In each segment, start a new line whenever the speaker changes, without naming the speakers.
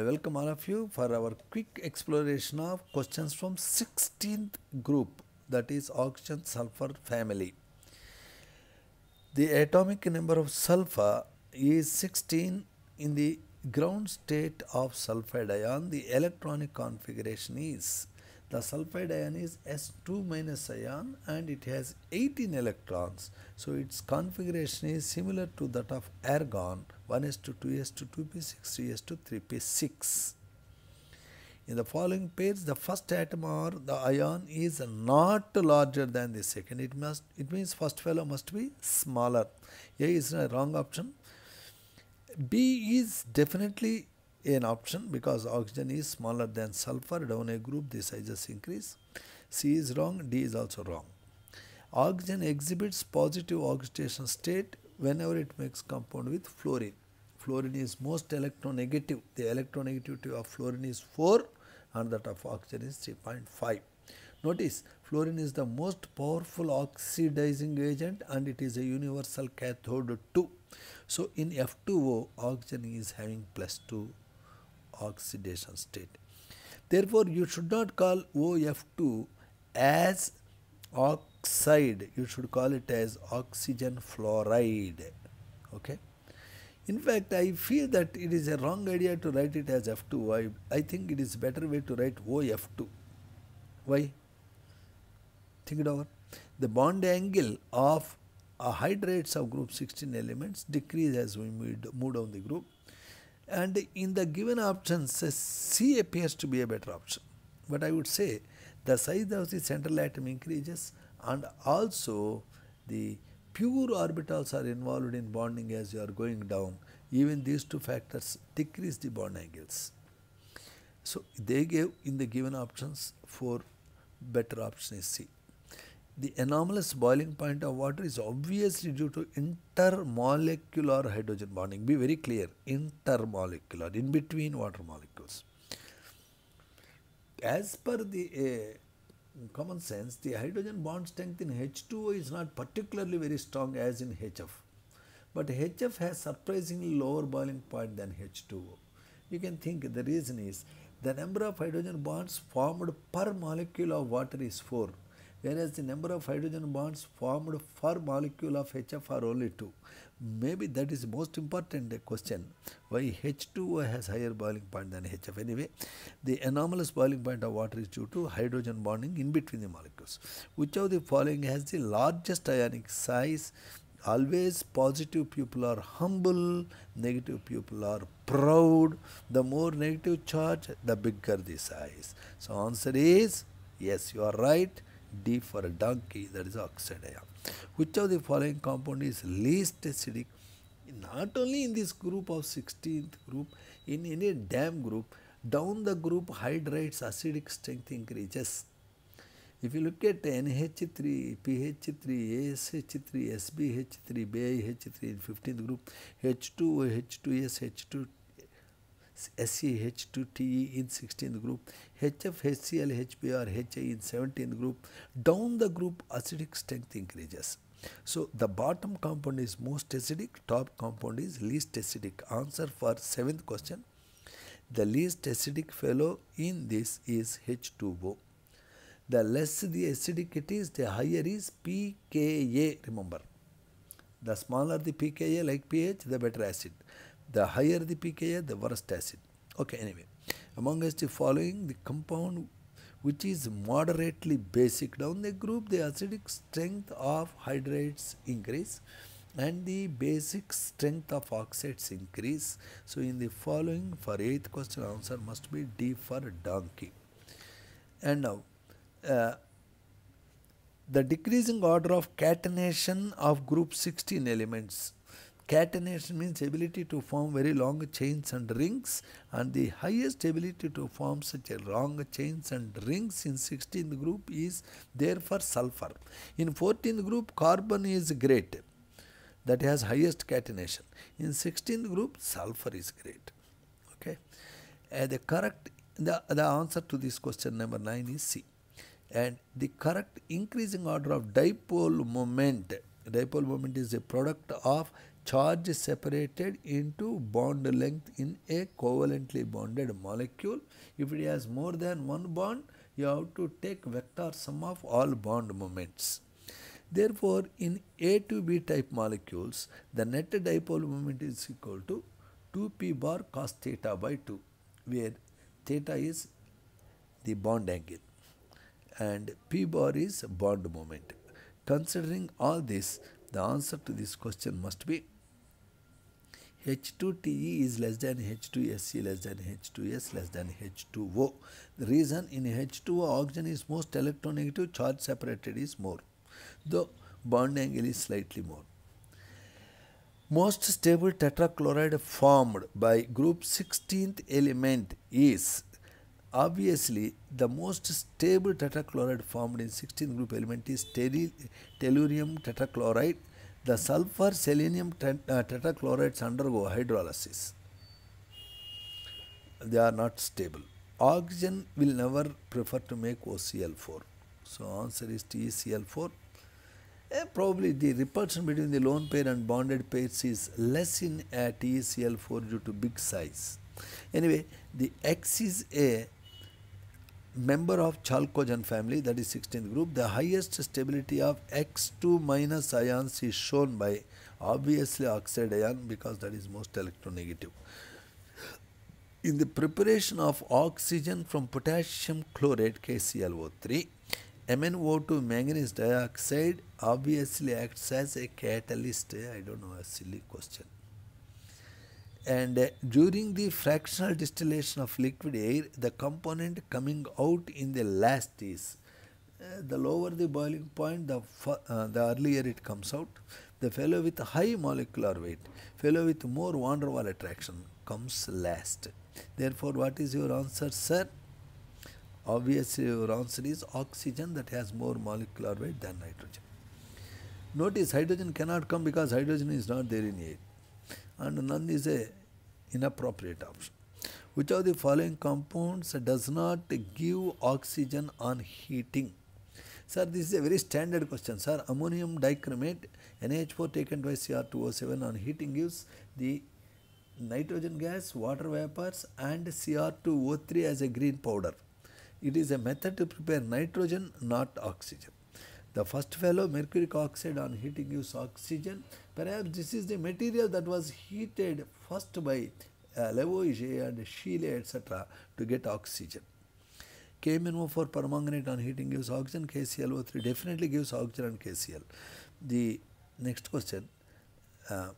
I welcome all of you for our quick exploration of questions from 16th group that is oxygen sulfur family. The atomic number of sulfur is 16 in the ground state of sulfide ion the electronic configuration is the sulfide ion is S2 minus ion and it has 18 electrons. So its configuration is similar to that of argon 1s two, 2s 2 2p6, 3s two, 3p6. In the following pairs, the first atom or the ion is not larger than the second. It must it means first fellow must be smaller. A is a wrong option. B is definitely an option because oxygen is smaller than sulfur down a group the sizes increase c is wrong d is also wrong oxygen exhibits positive oxidation state whenever it makes compound with fluorine fluorine is most electronegative the electronegativity of fluorine is 4 and that of oxygen is 3.5 notice fluorine is the most powerful oxidizing agent and it is a universal cathode too so in f2o oxygen is having plus 2 oxidation state. Therefore, you should not call OF2 as oxide, you should call it as oxygen fluoride. Okay? In fact, I feel that it is a wrong idea to write it as F2. I, I think it is better way to write OF2. Why? Think it over. The bond angle of a hydrates of group 16 elements decrease as we move down the group. And in the given options, C appears to be a better option. But I would say the size of the central atom increases and also the pure orbitals are involved in bonding as you are going down. Even these two factors decrease the bond angles. So they gave in the given options for better option is C the anomalous boiling point of water is obviously due to intermolecular hydrogen bonding. Be very clear, intermolecular, in between water molecules. As per the uh, common sense, the hydrogen bond strength in H2O is not particularly very strong as in HF. But HF has surprisingly lower boiling point than H2O. You can think the reason is the number of hydrogen bonds formed per molecule of water is 4 whereas the number of hydrogen bonds formed per molecule of HF are only 2. Maybe that is most important question, why H2 has higher boiling point than HF. Anyway, the anomalous boiling point of water is due to hydrogen bonding in between the molecules. Which of the following has the largest ionic size? Always positive pupil are humble, negative pupil are proud. The more negative charge, the bigger the size. So answer is, yes, you are right. D for a donkey, that is Oxidaya. Which of the following compound is least acidic? Not only in this group of 16th group, in any dam group, down the group hydrates acidic strength increases. If you look at NH3, PH3, ASH3, SBH3, BIH3 in 15th group, H2, H2S, H2 SCH2TE in 16th group, HFHCl, HPR, HI in 17th group. Down the group, acidic strength increases. So the bottom compound is most acidic, top compound is least acidic. Answer for 7th question. The least acidic fellow in this is H2O. The less the acidic it is, the higher is pKa, remember. The smaller the pKa like pH, the better acid. The higher the pKa, the worse acid. Okay, anyway, among us the following, the compound which is moderately basic down the group, the acidic strength of hydrates increase and the basic strength of oxides increase. So in the following for 8th question answer must be D for donkey. And now uh, the decreasing order of catenation of group 16 elements Catenation means ability to form very long chains and rings and the highest ability to form such a long chains and rings in 16th group is therefore sulfur. In 14th group carbon is great that has highest catenation. In 16th group sulfur is great. Okay. Uh, the correct the, the answer to this question number 9 is C. And the correct increasing order of dipole moment dipole moment is a product of charge is separated into bond length in a covalently bonded molecule. If it has more than one bond, you have to take vector sum of all bond moments. Therefore, in A to B type molecules, the net dipole moment is equal to 2p bar cos theta by 2, where theta is the bond angle and p bar is bond moment. Considering all this, the answer to this question must be H2TE is less than H2SC less than H2S less than H2O. The reason in H2O oxygen is most electronegative, charge separated is more, though bond angle is slightly more. Most stable tetrachloride formed by group 16th element is obviously the most stable tetrachloride formed in 16th group element is tellurium tetrachloride the sulfur selenium uh, tetrachlorides undergo hydrolysis. They are not stable. Oxygen will never prefer to make OCl4. So answer is TCl4. Eh, probably the repulsion between the lone pair and bonded pairs is less in uh, TCl4 due to big size. Anyway, the X is a member of chalcogen family that is 16th group the highest stability of x2 minus ions is shown by obviously oxide ion because that is most electronegative in the preparation of oxygen from potassium chlorate KClO3 MnO2 manganese dioxide obviously acts as a catalyst I don't know a silly question and uh, during the fractional distillation of liquid air the component coming out in the last is uh, the lower the boiling point the uh, the earlier it comes out the fellow with high molecular weight fellow with more van der waal attraction comes last therefore what is your answer sir obviously your answer is oxygen that has more molecular weight than nitrogen notice hydrogen cannot come because hydrogen is not there in air and none is a inappropriate option. Which of the following compounds does not give oxygen on heating? Sir, this is a very standard question. Sir, ammonium dichromate NH4 taken by Cr2O7 on heating gives the nitrogen gas, water vapors and Cr2O3 as a green powder. It is a method to prepare nitrogen, not oxygen. The first fellow, mercuric oxide on heating gives oxygen. Perhaps this is the material that was heated first by uh, and Scheele etc. to get oxygen. KMnO4 permanganate on heating gives oxygen, KClO3 definitely gives oxygen KCl. The next question, uh,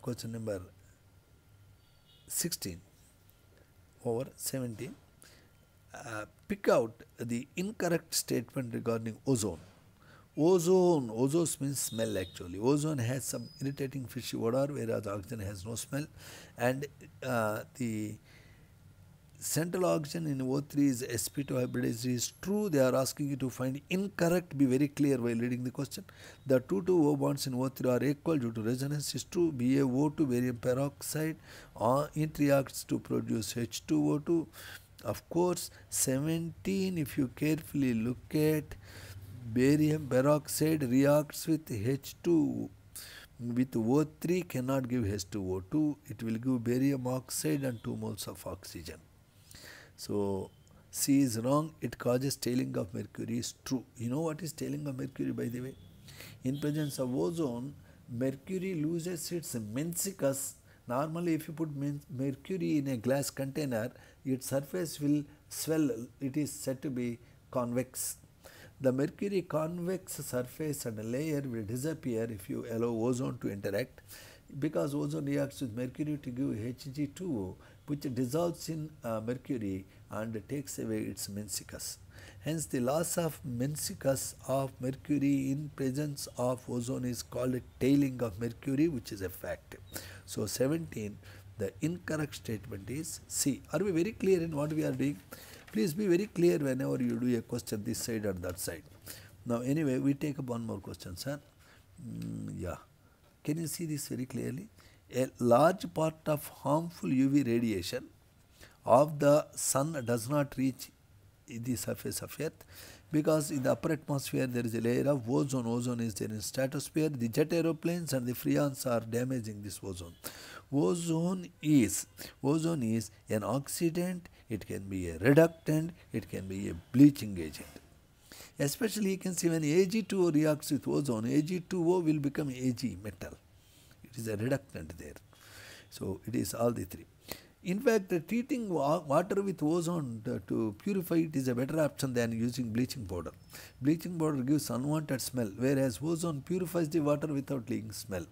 question number 16 over 17. Uh, pick out the incorrect statement regarding ozone. Ozone, ozone means smell actually. Ozone has some irritating fishy odor whereas oxygen has no smell and uh, the central oxygen in O3 is sp2 hybridized is true. They are asking you to find incorrect. Be very clear while reading the question. The 2 to O bonds in O3 are equal due to resonance is true. BaO2 barium peroxide uh, it reacts to produce H2O2 of course 17 if you carefully look at barium peroxide reacts with H2 with O3 cannot give H2O2 it will give barium oxide and 2 moles of oxygen so C is wrong it causes tailing of mercury is true you know what is tailing of mercury by the way in presence of ozone mercury loses its mensicus normally if you put mercury in a glass container its surface will swell, it is said to be convex. The mercury convex surface and layer will disappear if you allow ozone to interact because ozone reacts with mercury to give Hg2O which dissolves in uh, mercury and takes away its meniscus. Hence the loss of meniscus of mercury in presence of ozone is called tailing of mercury which is a fact. So 17 the incorrect statement is C. Are we very clear in what we are doing? Please be very clear whenever you do a question this side or that side. Now anyway, we take up one more question, sir. Mm, yeah. Can you see this very clearly? A large part of harmful UV radiation of the sun does not reach the surface of earth because in the upper atmosphere there is a layer of ozone ozone is there in stratosphere the jet aeroplanes and the freons are damaging this ozone Ozone is ozone is an oxidant, it can be a reductant, it can be a bleaching agent. Especially you can see when Ag2O reacts with ozone, Ag2O will become Ag metal. It is a reductant there. So it is all the three. In fact, treating water with ozone to purify it is a better option than using bleaching powder. Bleaching powder gives unwanted smell, whereas ozone purifies the water without leaving smell.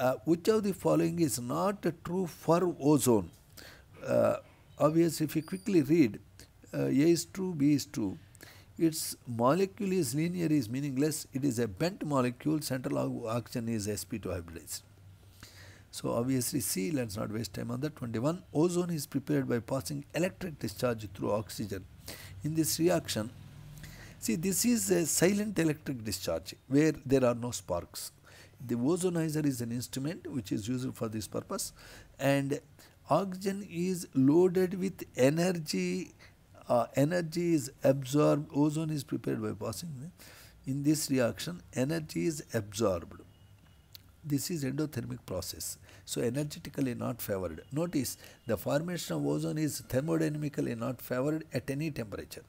Uh, which of the following is not true for ozone? Uh, obviously, if you quickly read, uh, A is true, B is true. Its molecule is linear is meaningless. It is a bent molecule. Central oxygen is sp2 hybridized. So obviously C, let's not waste time on that. 21, ozone is prepared by passing electric discharge through oxygen. In this reaction, see this is a silent electric discharge where there are no sparks. The ozonizer is an instrument which is used for this purpose and oxygen is loaded with energy. Uh, energy is absorbed, ozone is prepared by passing. In this reaction, energy is absorbed. This is endothermic process. So energetically not favored. Notice the formation of ozone is thermodynamically not favored at any temperature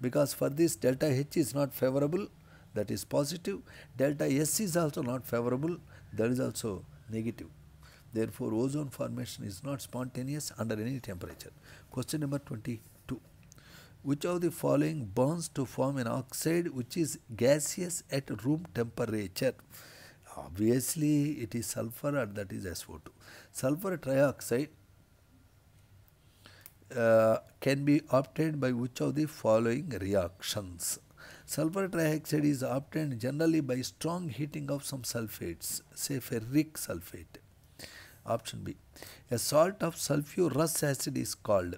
because for this delta H is not favorable that is positive. Delta S is also not favorable, that is also negative. Therefore, ozone formation is not spontaneous under any temperature. Question number 22. Which of the following burns to form an oxide which is gaseous at room temperature? Obviously, it is sulfur and that is SO2. Sulfur trioxide uh, can be obtained by which of the following reactions? Sulfur trioxide is obtained generally by strong heating of some sulfates, say ferric sulfate. Option B. A salt of sulfurous acid is called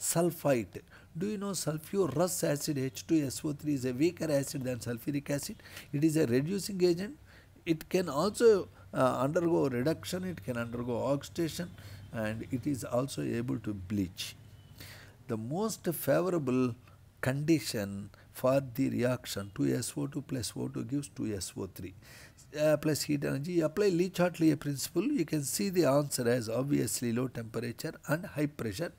sulfite. Do you know sulfurous acid H2SO3 is a weaker acid than sulfuric acid? It is a reducing agent. It can also uh, undergo reduction, it can undergo oxidation and it is also able to bleach. The most favorable condition for the reaction 2SO2 plus O2 gives 2SO3 uh, plus heat energy. You apply Lee-Chatellier principle, you can see the answer as obviously low temperature and high pressure.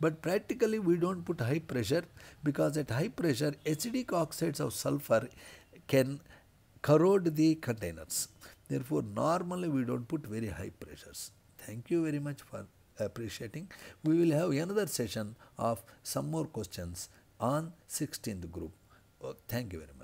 But practically we don't put high pressure because at high pressure acidic oxides of sulfur can corrode the containers. Therefore, normally we don't put very high pressures. Thank you very much for appreciating. We will have another session of some more questions on 16th group. Oh, thank you very much.